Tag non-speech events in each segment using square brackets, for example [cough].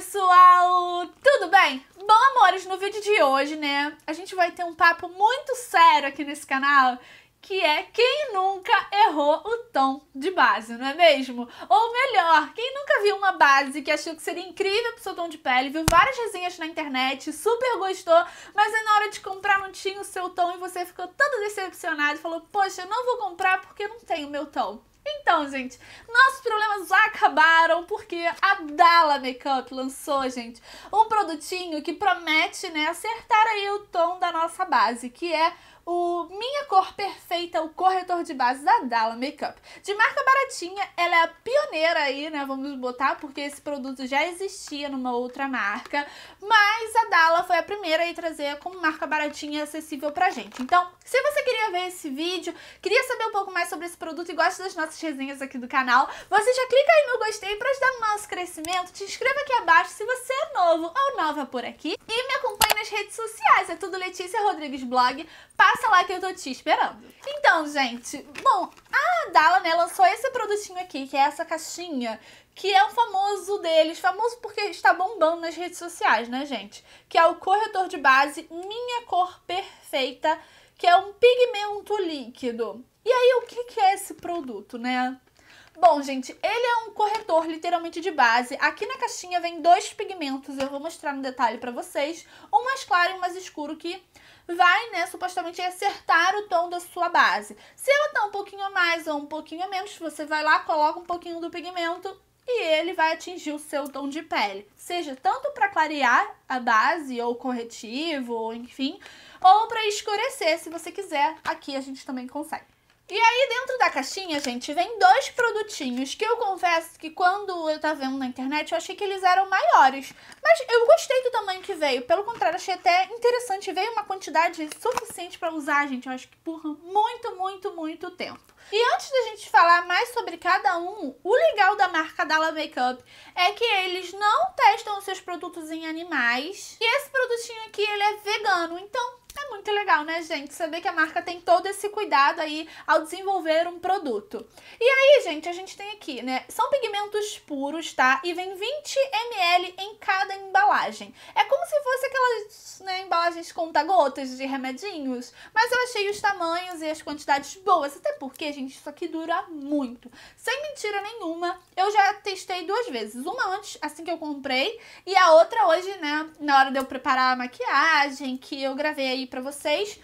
pessoal! Tudo bem? Bom, amores, no vídeo de hoje, né, a gente vai ter um papo muito sério aqui nesse canal, que é quem nunca errou o tom de base, não é mesmo? Ou melhor, quem nunca viu uma base que achou que seria incrível pro seu tom de pele, viu várias resenhas na internet, super gostou, mas aí na hora de comprar não tinha o seu tom e você ficou todo decepcionado e falou, poxa, eu não vou comprar porque não tem o meu tom. Então, gente, nossos problemas acabaram porque a Dala Makeup lançou, gente, um produtinho que promete, né, acertar aí o tom da nossa base, que é o Minha Cor Perfeita, o corretor de base da Dalla Makeup. De marca baratinha, ela é a pioneira aí, né? Vamos botar, porque esse produto já existia numa outra marca, mas a Dalla foi a primeira a trazer como marca baratinha e acessível pra gente. Então, se você queria ver esse vídeo, queria saber um pouco mais sobre esse produto e gosta das nossas resenhas aqui do canal, você já clica aí no gostei pra ajudar o nosso crescimento, te inscreva aqui abaixo se você é novo ou nova por aqui e me acompanhe nas redes sociais, é tudo Letícia Rodrigues Blog, passa passa lá que eu tô te esperando. Então, gente, bom, a Dala, né, lançou esse produtinho aqui, que é essa caixinha, que é o famoso deles, famoso porque está bombando nas redes sociais, né, gente? Que é o corretor de base Minha Cor Perfeita, que é um pigmento líquido. E aí, o que é esse produto, né? Bom, gente, ele é um corretor literalmente de base. Aqui na caixinha vem dois pigmentos, eu vou mostrar no detalhe pra vocês. Um mais claro e um mais escuro que vai, né, supostamente acertar o tom da sua base. Se ela tá um pouquinho a mais ou um pouquinho a menos, você vai lá, coloca um pouquinho do pigmento e ele vai atingir o seu tom de pele. Seja tanto para clarear a base ou corretivo, ou enfim, ou para escurecer, se você quiser. Aqui a gente também consegue. E aí, dentro da caixinha, gente, vem dois produtinhos que eu confesso que quando eu tava vendo na internet, eu achei que eles eram maiores. Mas eu gostei do tamanho que veio. Pelo contrário, achei até interessante. Veio uma quantidade suficiente para usar, gente, eu acho que por muito, muito, muito tempo. E antes da gente falar mais sobre cada um, o legal da marca Dalla Makeup é que eles não testam os seus produtos em animais. E esse produtinho aqui, ele é vegano, então é muito legal, né, gente? Saber que a marca tem todo esse cuidado aí ao desenvolver um produto. E aí, gente, a gente tem aqui, né? São pigmentos puros, tá? E vem 20 ml em cada embalagem. É como se fosse aquelas né, embalagens conta-gotas de remedinhos. Mas eu achei os tamanhos e as quantidades boas. Até porque, gente, isso aqui dura muito. Sem mentira nenhuma, eu já testei duas vezes. Uma antes, assim que eu comprei, e a outra hoje, né? Na hora de eu preparar a maquiagem, que eu gravei aí para vocês.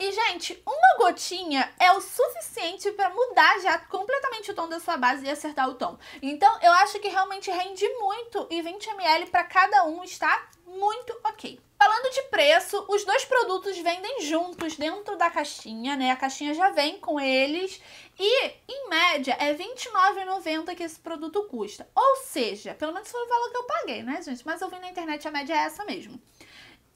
E, gente, uma gotinha é o suficiente para mudar já completamente o tom da sua base e acertar o tom. Então, eu acho que realmente rende muito e 20 ml para cada um está muito ok. Falando de preço, os dois produtos vendem juntos dentro da caixinha, né? A caixinha já vem com eles e, em média, é R$29,90 que esse produto custa. Ou seja, pelo menos foi o valor que eu paguei, né, gente? Mas eu vi na internet, a média é essa mesmo.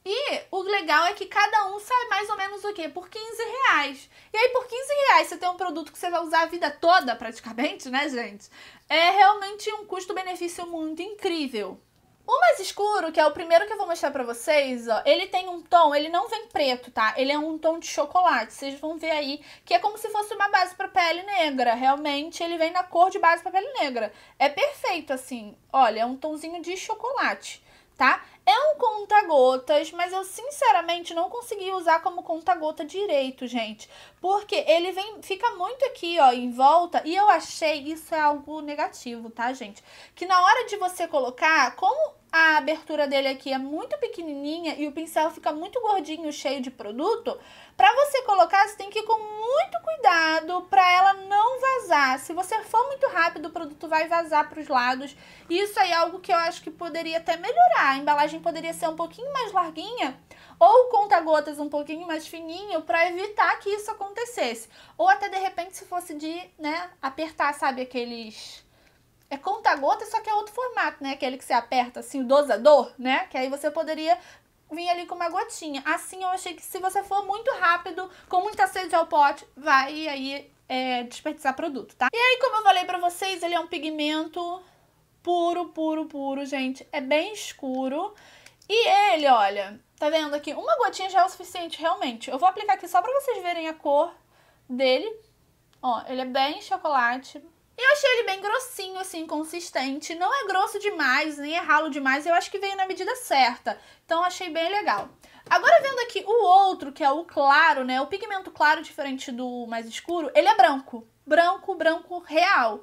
E o legal é que cada um sai mais ou menos o quê? Por 15 reais. E aí, por 15 reais, você tem um produto que você vai usar a vida toda, praticamente, né, gente? É realmente um custo-benefício muito incrível. O mais escuro, que é o primeiro que eu vou mostrar pra vocês, ó, ele tem um tom, ele não vem preto, tá? Ele é um tom de chocolate, vocês vão ver aí, que é como se fosse uma base pra pele negra. Realmente, ele vem na cor de base pra pele negra. É perfeito, assim, olha, é um tonzinho de chocolate, tá? É um conta-gotas, mas eu sinceramente não consegui usar como conta-gota direito, gente. Porque ele vem, fica muito aqui, ó, em volta. E eu achei isso é algo negativo, tá, gente? Que na hora de você colocar, como a abertura dele aqui é muito pequenininha e o pincel fica muito gordinho, cheio de produto, para você colocar, você tem que ir com muito cuidado para ela não vazar. Se você for muito rápido, o produto vai vazar para os lados. Isso aí é algo que eu acho que poderia até melhorar. A embalagem poderia ser um pouquinho mais larguinha ou conta-gotas um pouquinho mais fininho para evitar que isso acontecesse. Ou até de repente se fosse de, né, apertar, sabe, aqueles é conta-gota, só que é outro formato, né? Aquele que você aperta assim, o dosador, né? Que aí você poderia vir ali com uma gotinha. Assim eu achei que se você for muito rápido, com muita sede ao pote, vai aí é, desperdiçar produto, tá? E aí, como eu falei pra vocês, ele é um pigmento puro, puro, puro, gente. É bem escuro. E ele, olha, tá vendo aqui? Uma gotinha já é o suficiente, realmente. Eu vou aplicar aqui só pra vocês verem a cor dele. Ó, ele é bem chocolate. Eu achei ele bem grossinho, assim, consistente. Não é grosso demais, nem é ralo demais. Eu acho que veio na medida certa. Então, achei bem legal. Agora, vendo aqui o outro, que é o claro, né? O pigmento claro, diferente do mais escuro, ele é branco. Branco, branco real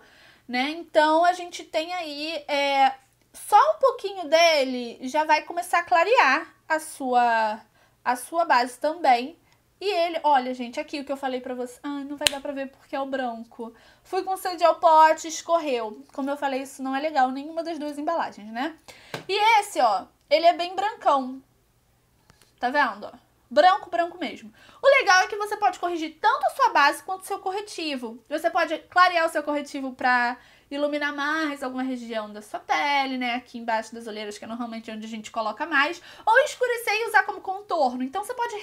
né? Então a gente tem aí é, só um pouquinho dele já vai começar a clarear a sua a sua base também. E ele, olha, gente, aqui o que eu falei pra você ah não vai dar pra ver porque é o branco. Fui com sede ao pote, escorreu. Como eu falei, isso não é legal, nenhuma das duas embalagens, né? E esse, ó, ele é bem brancão. Tá vendo, ó? branco, branco mesmo. O legal é que você pode corrigir tanto a sua base quanto o seu corretivo. Você pode clarear o seu corretivo para iluminar mais alguma região da sua pele, né? Aqui embaixo das olheiras, que é normalmente onde a gente coloca mais. Ou escurecer e usar como contorno. Então você pode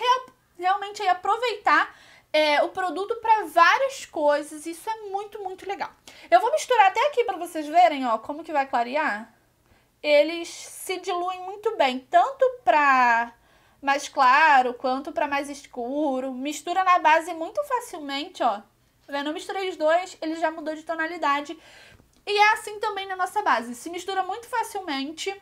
realmente aí, aproveitar é, o produto para várias coisas. Isso é muito, muito legal. Eu vou misturar até aqui para vocês verem, ó, como que vai clarear. Eles se diluem muito bem, tanto para mais claro, quanto para mais escuro. Mistura na base muito facilmente, ó. Tá vendo? Eu misturei os dois, ele já mudou de tonalidade. E é assim também na nossa base. Se mistura muito facilmente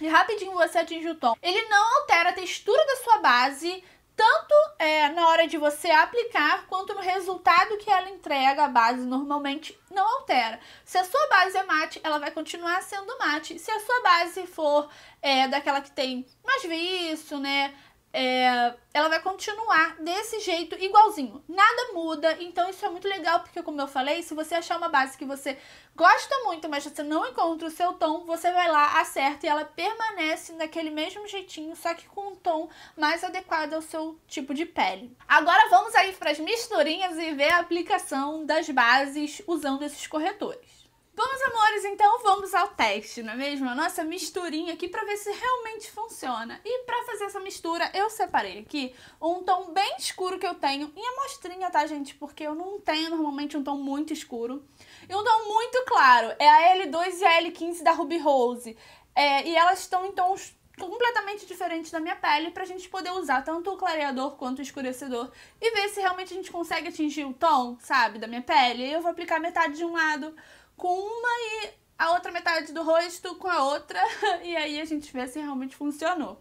e rapidinho você atinge o tom. Ele não altera a textura da sua base, tanto é, na hora de você aplicar, quanto no resultado que ela entrega, a base normalmente não altera. Se a sua base é mate, ela vai continuar sendo mate. Se a sua base for é, daquela que tem mais viço, né? é, ela vai continuar desse jeito, igualzinho. Nada muda, então isso é muito legal, porque como eu falei, se você achar uma base que você gosta muito, mas você não encontra o seu tom, você vai lá, acerta e ela permanece naquele mesmo jeitinho, só que com um tom mais adequado ao seu tipo de pele. Agora vamos aí para as misturinhas e ver a aplicação das bases usando esses corretores. Bom, amores, então vamos ao teste, não é mesmo? A nossa misturinha aqui para ver se realmente funciona. E para fazer essa mistura, eu separei aqui um tom bem escuro que eu tenho em amostrinha, tá, gente? Porque eu não tenho normalmente um tom muito escuro. E um tom muito claro, é a L2 e a L15 da Ruby Rose. É, e elas estão em tons completamente diferentes da minha pele pra gente poder usar tanto o clareador quanto o escurecedor e ver se realmente a gente consegue atingir o tom, sabe, da minha pele. Eu vou aplicar metade de um lado, com uma e a outra metade do rosto com a outra. [laughs] E aí a gente vê se realmente funcionou.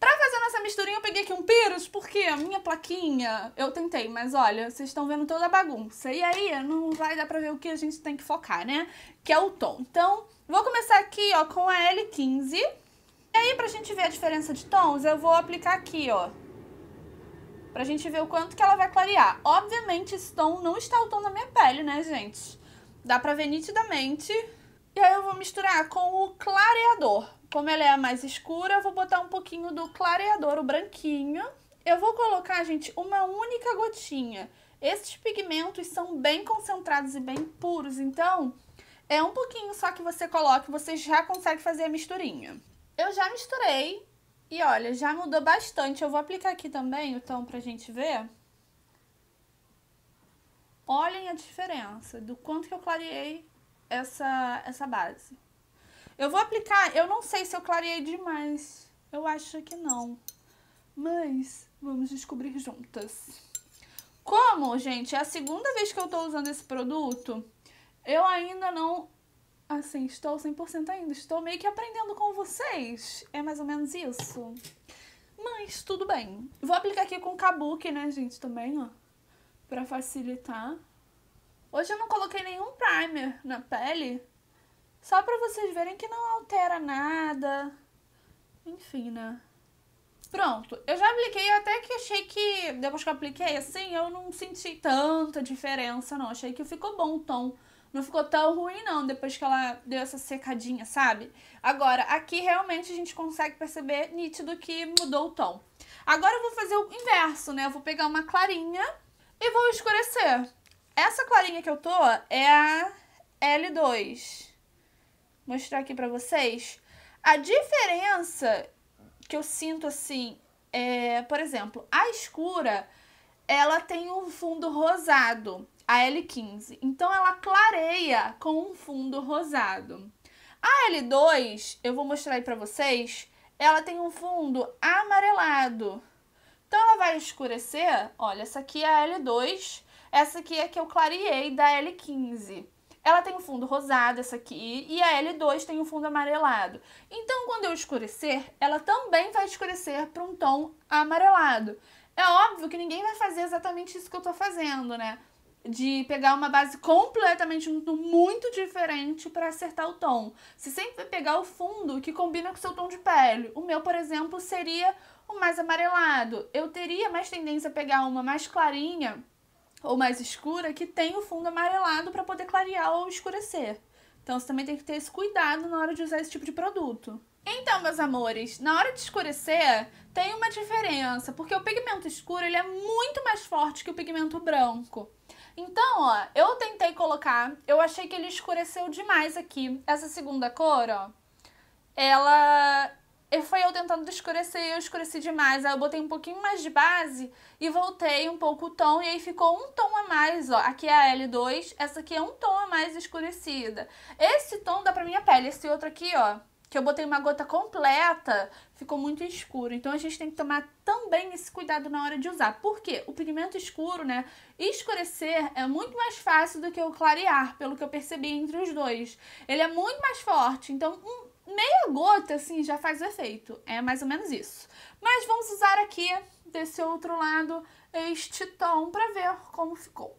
Pra fazer nossa misturinha, eu peguei aqui um pírus, porque a minha plaquinha, eu tentei, mas olha, vocês estão vendo toda a bagunça. E aí, não vai dar pra ver o que a gente tem que focar, né? Que é o tom. Então, vou começar aqui, ó, com a L15. E aí, pra gente ver a diferença de tons, eu vou aplicar aqui, ó. Pra gente ver o quanto que ela vai clarear. Obviamente, esse tom não está o tom da minha pele, né, gente? Dá pra ver nitidamente. E aí eu vou misturar com o clareador. Como ela é a mais escura, eu vou botar um pouquinho do clareador, o branquinho. Eu vou colocar, gente, uma única gotinha. Esses pigmentos são bem concentrados e bem puros, então é um pouquinho só que você coloca e você já consegue fazer a misturinha. Eu já misturei e olha, já mudou bastante. Eu vou aplicar aqui também o tom pra gente ver olhem a diferença do quanto que eu clareei essa, essa base. Eu vou aplicar, eu não sei se eu clareei demais, eu acho que não, mas vamos descobrir juntas. Como, gente, é a segunda vez que eu tô usando esse produto, eu ainda não, assim, estou 100% ainda, estou meio que aprendendo com vocês, é mais ou menos isso. Mas tudo bem. Vou aplicar aqui com kabuki, né, gente, também, ó para facilitar. Hoje eu não coloquei nenhum primer na pele, só para vocês verem que não altera nada. Enfim, né? Pronto, eu já apliquei, eu até que achei que, depois que eu apliquei, assim, eu não senti tanta diferença, não. Achei que ficou bom o tom. Não ficou tão ruim, não, depois que ela deu essa secadinha, sabe? Agora, aqui realmente a gente consegue perceber nítido que mudou o tom. Agora eu vou fazer o inverso, né? Eu vou pegar uma clarinha e vou escurecer. Essa clarinha que eu tô é a L2. Vou mostrar aqui pra vocês. A diferença que eu sinto, assim, é... Por exemplo, a escura, ela tem um fundo rosado, a L15. Então, ela clareia com um fundo rosado. A L2, eu vou mostrar aí pra vocês, ela tem um fundo amarelado. Então ela vai escurecer, olha, essa aqui é a L2, essa aqui é que eu clareei da L15. Ela tem um fundo rosado, essa aqui, e a L2 tem um fundo amarelado. Então, quando eu escurecer, ela também vai escurecer para um tom amarelado. É óbvio que ninguém vai fazer exatamente isso que eu estou fazendo, né? de pegar uma base completamente muito diferente para acertar o tom. Você sempre vai pegar o fundo que combina com o seu tom de pele. O meu, por exemplo, seria mais amarelado. Eu teria mais tendência a pegar uma mais clarinha ou mais escura que tem o fundo amarelado para poder clarear ou escurecer. Então você também tem que ter esse cuidado na hora de usar esse tipo de produto. Então, meus amores, na hora de escurecer, tem uma diferença, porque o pigmento escuro ele é muito mais forte que o pigmento branco. Então, ó, eu tentei colocar, eu achei que ele escureceu demais aqui. Essa segunda cor, ó, ela e foi eu tentando escurecer, eu escureci demais. Aí eu botei um pouquinho mais de base e voltei um pouco o tom. E aí ficou um tom a mais, ó. Aqui é a L2, essa aqui é um tom a mais escurecida. Esse tom dá pra minha pele, esse outro aqui, ó que eu botei uma gota completa, ficou muito escuro. Então a gente tem que tomar também esse cuidado na hora de usar. Por quê? O pigmento escuro, né? Escurecer é muito mais fácil do que o clarear, pelo que eu percebi entre os dois. Ele é muito mais forte. Então, um, meia gota assim já faz o efeito. É mais ou menos isso. Mas vamos usar aqui desse outro lado este tom para ver como ficou.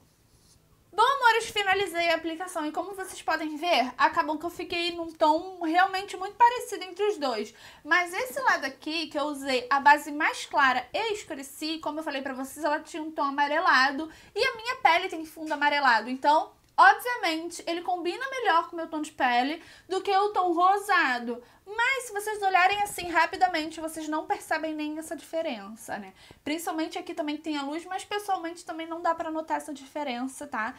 Bom, amores, finalizei a aplicação e como vocês podem ver, acabou que eu fiquei num tom realmente muito parecido entre os dois. Mas esse lado aqui, que eu usei a base mais clara e escureci, como eu falei pra vocês, ela tinha um tom amarelado e a minha pele tem fundo amarelado, então Obviamente, ele combina melhor com o meu tom de pele do que o tom rosado. Mas se vocês olharem assim rapidamente, vocês não percebem nem essa diferença, né? Principalmente aqui também tem a luz, mas pessoalmente também não dá pra notar essa diferença, tá?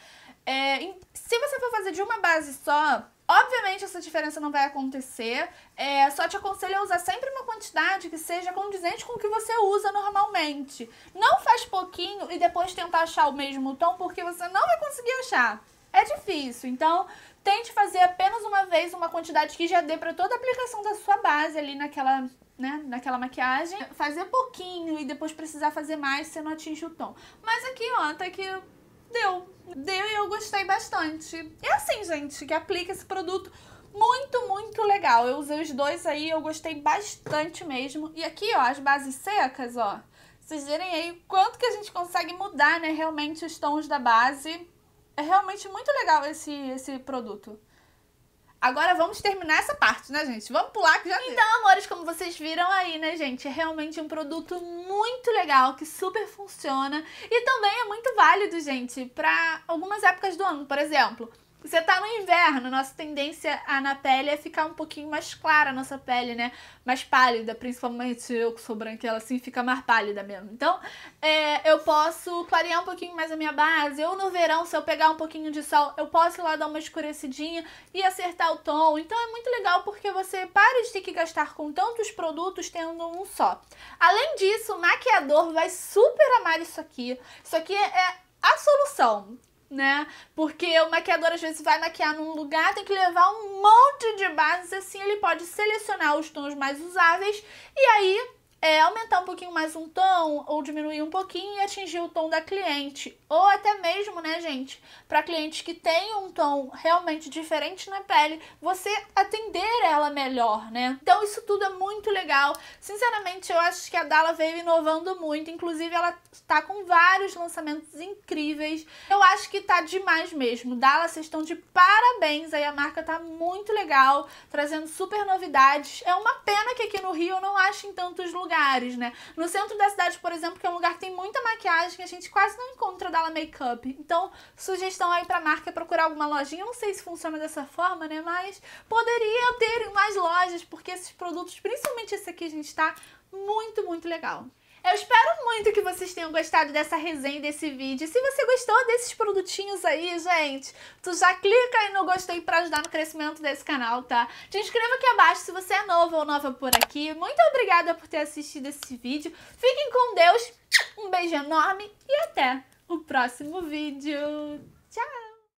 É, se você for fazer de uma base só, Obviamente essa diferença não vai acontecer, é, só te aconselho a usar sempre uma quantidade que seja condizente com o que você usa normalmente. Não faz pouquinho e depois tentar achar o mesmo tom, porque você não vai conseguir achar é difícil. Então, tente fazer apenas uma vez uma quantidade que já dê para toda a aplicação da sua base ali naquela, né, naquela maquiagem. Fazer pouquinho e depois precisar fazer mais, você não atinge o tom. Mas aqui, ó, tá até que deu. Deu e eu gostei bastante. É assim, gente, que aplica esse produto muito, muito legal. Eu usei os dois aí, eu gostei bastante mesmo. E aqui, ó, as bases secas, ó. Vocês verem aí o quanto que a gente consegue mudar, né, realmente os tons da base. É realmente muito legal esse, esse produto. Agora vamos terminar essa parte, né, gente? Vamos pular que já Então, deu. amores, como vocês viram aí, né, gente? É realmente um produto muito legal, que super funciona. E também é muito válido, gente, para algumas épocas do ano. Por exemplo, você tá no inverno, nossa tendência a, na pele é ficar um pouquinho mais clara a nossa pele, né? Mais pálida, principalmente eu que sou branquela, assim, fica mais pálida mesmo. Então, é, eu posso clarear um pouquinho mais a minha base. Ou no verão, se eu pegar um pouquinho de sol, eu posso ir lá dar uma escurecidinha e acertar o tom. Então, é muito legal porque você para de ter que gastar com tantos produtos tendo um só. Além disso, o maquiador vai super amar isso aqui. Isso aqui é a solução né? Porque o maquiador às vezes vai maquiar num lugar, tem que levar um monte de bases, assim ele pode selecionar os tons mais usáveis e aí é, aumentar um pouquinho mais um tom ou diminuir um pouquinho e atingir o tom da cliente. Ou até mesmo, né, gente, para clientes que têm um tom realmente diferente na pele, você atender ela melhor, né? Então isso tudo é muito legal. Sinceramente, eu acho que a Dala veio inovando muito, inclusive ela tá com vários lançamentos incríveis. Eu acho que tá demais mesmo. Dala, vocês estão de parabéns aí, a marca tá muito legal, trazendo super novidades. É uma pena que aqui no Rio eu não ache em tantos lugares lugares, né? No centro da cidade, por exemplo, que é um lugar que tem muita maquiagem, a gente quase não encontra dela make-up. Então, sugestão aí pra marca é procurar alguma lojinha. Eu não sei se funciona dessa forma, né? Mas poderia ter em mais lojas, porque esses produtos, principalmente esse aqui, a gente, tá muito, muito legal. Eu espero muito que vocês tenham gostado dessa resenha desse vídeo. se você gostou desses produtinhos aí, gente, tu já clica aí no gostei pra ajudar no crescimento desse canal, tá? Te inscreva aqui abaixo se você é novo ou nova por aqui. Muito obrigada por ter assistido esse vídeo. Fiquem com Deus, um beijo enorme e até o próximo vídeo.